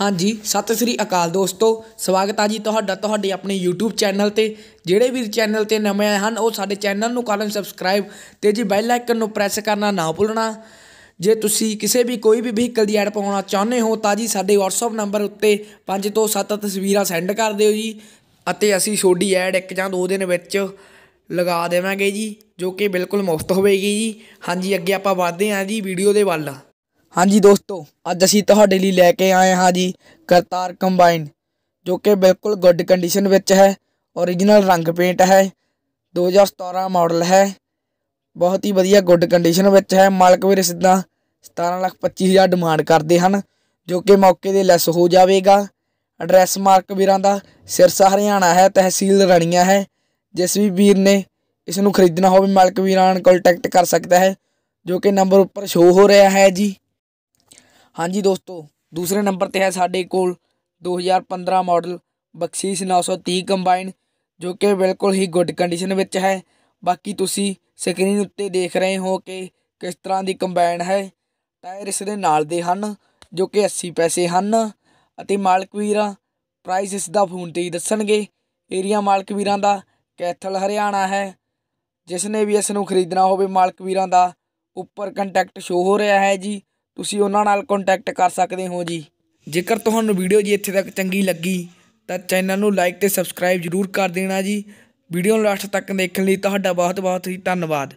ਹਾਂਜੀ ਸਤਿ ਸ੍ਰੀ ਅਕਾਲ ਦੋਸਤੋ ਸਵਾਗਤ ਆ ਜੀ ਤੁਹਾਡਾ ਤੁਹਾਡੇ ਆਪਣੇ YouTube ਚੈਨਲ ਤੇ ਜਿਹੜੇ ਵੀ ਚੈਨਲ ਤੇ ਨਵੇਂ ਆਏ ਹਨ ਉਹ ਸਾਡੇ ਚੈਨਲ ਨੂੰ ਕਰਨ ਸਬਸਕ੍ਰਾਈਬ ਤੇ ਜੀ ਬੈਲ ਆਈਕਨ ਨੂੰ ਪ੍ਰੈਸ ਕਰਨਾ ਨਾ ਭੁੱਲਣਾ ਜੇ ਤੁਸੀਂ ਕਿਸੇ ਵੀ ਕੋਈ ਵੀ ਵਹੀਕਲ ਦੀ ਐਡ ਪਾਉਣਾ ਚਾਹੁੰਦੇ ਹੋ ਤਾਂ ਜੀ ਸਾਡੇ WhatsApp ਨੰਬਰ ਉੱਤੇ 5 ਤੋਂ 7 ਤਸਵੀਰਾਂ ਸੈਂਡ ਕਰ ਦਿਓ ਜੀ ਅਤੇ ਅਸੀਂ ਛੋਡੀ ਐਡ ਇੱਕ ਜਾਂ ਦੋ ਦਿਨ ਵਿੱਚ ਲਗਾ ਦੇਵਾਂਗੇ ਜੀ ਜੋ ਕਿ ਬਿਲਕੁਲ ਮੁਫਤ ਹੋਵੇਗੀ ਜੀ ਹਾਂਜੀ ਅੱਗੇ ਆਪਾਂ ਵਧਦੇ ਹਾਂ ਜੀ ਵੀਡੀਓ ਦੇ ਵੱਲ ਹਾਂਜੀ ਦੋਸਤੋ ਅੱਜ ਅਸੀਂ ਤੁਹਾਡੇ ਲਈ ਲੈ ਕੇ ਆਏ ਹਾਂ ਜੀ ਕਰਤਾਰ ਕੰਬਾਈਨ ਜੋ ਕਿ ਬਿਲਕੁਲ ਗੁੱਡ ਕੰਡੀਸ਼ਨ ਵਿੱਚ ਹੈ origignal ਰੰਗ ਪੇਂਟ ਹੈ 2017 ਮਾਡਲ ਹੈ ਬਹੁਤ ਹੀ ਵਧੀਆ ਗੁੱਡ ਕੰਡੀਸ਼ਨ ਵਿੱਚ ਹੈ ਮਾਲਕ ਵੀਰੇ ਸਿੱਧਾ 1725000 ਡਿਮਾਂਡ ਕਰਦੇ ਹਨ ਜੋ ਕਿ ਮੌਕੇ ਦੇ ਲੈਸ ਹੋ ਜਾਵੇਗਾ ਐਡਰੈਸ ਮਾਰਕ ਵੀਰਾਂ ਦਾ ਸਿਰਸਾ ਹਰਿਆਣਾ ਹੈ ਤਹਿਸੀਲ ਰਣੀਆਂ ਹੈ ਜਿਸ ਵੀ ਵੀਰ ਨੇ ਇਸ ਨੂੰ ਖਰੀਦਣਾ ਹੋਵੇ ਮਾਲਕ ਵੀਰਾਂ ਨਾਲ ਕੰਟੈਕਟ ਕਰ ਸਕਦਾ ਹੈ ਜੋ ਕਿ ਨੰਬਰ ਉੱਪਰ ਸ਼ੋ ਹੋ ਰਿਹਾ ਹੈ ਜੀ ਹਾਂਜੀ ਦੋਸਤੋ ਦੂਸਰੇ ਨੰਬਰ ਤੇ ਹੈ ਸਾਡੇ ਕੋਲ 2015 ਮਾਡਲ ਬਖਸ਼ੀਸ਼ 930 ਕੰਬਾਈਨ ਜੋ ਕਿ ਬਿਲਕੁਲ ਹੀ ਗੁੱਡ ਕੰਡੀਸ਼ਨ ਵਿੱਚ ਹੈ ਬਾਕੀ ਤੁਸੀਂ ਸਕਰੀਨ ਉੱਤੇ ਦੇਖ ਰਹੇ ਹੋ ਕਿ ਕਿਸ ਤਰ੍ਹਾਂ ਦੀ ਕੰਬਾਈਨ ਹੈ ਟਾਇਰ ਇਸ ਦੇ ਨਾਲ ਦੇ ਹਨ ਜੋ ਕਿ 80 ਪੈਸੇ ਹਨ ਅਤੇ ਮਾਲਕ ਵੀਰਾਂ ਪ੍ਰਾਈਸ ਇਸ ਦਾ ਫੋਨ ਤੇ ਹੀ ਦੱਸਣਗੇ ਏਰੀਆ ਮਾਲਕ ਵੀਰਾਂ ਦਾ ਕੈਥਲ ਹਰਿਆਣਾ ਹੈ ਜਿਸ ਨੇ ਵੀ ਇਸ ਨੂੰ ਖਰੀਦਣਾ ਹੋਵੇ ਮਾਲਕ ਵੀਰਾਂ ਦਾ ਉੱਪਰ ਕੰਟੈਕਟ ਸ਼ੋ ਹੋ ਰਿਹਾ ਹੈ ਜੀ ਤੁਸੀਂ ਉਹਨਾਂ ਨਾਲ ਕੰਟੈਕਟ ਕਰ ਸਕਦੇ ਹੋ ਜੀ ਜੇਕਰ ਤੁਹਾਨੂੰ ਵੀਡੀਓ ਜੀ ਇੱਥੇ ਤੱਕ ਚੰਗੀ ਲੱਗੀ ਤਾਂ ਚੈਨਲ ਨੂੰ ਲਾਈਕ ਤੇ ਸਬਸਕ੍ਰਾਈਬ ਜ਼ਰੂਰ ਕਰ ਦੇਣਾ ਜੀ ਵੀਡੀਓ ਨੂੰ ਲਾਸਟ ਤੱਕ ਦੇਖਣ ਲਈ ਤੁਹਾਡਾ ਬਹੁਤ ਬਹੁਤ ਹੀ ਧੰਨਵਾਦ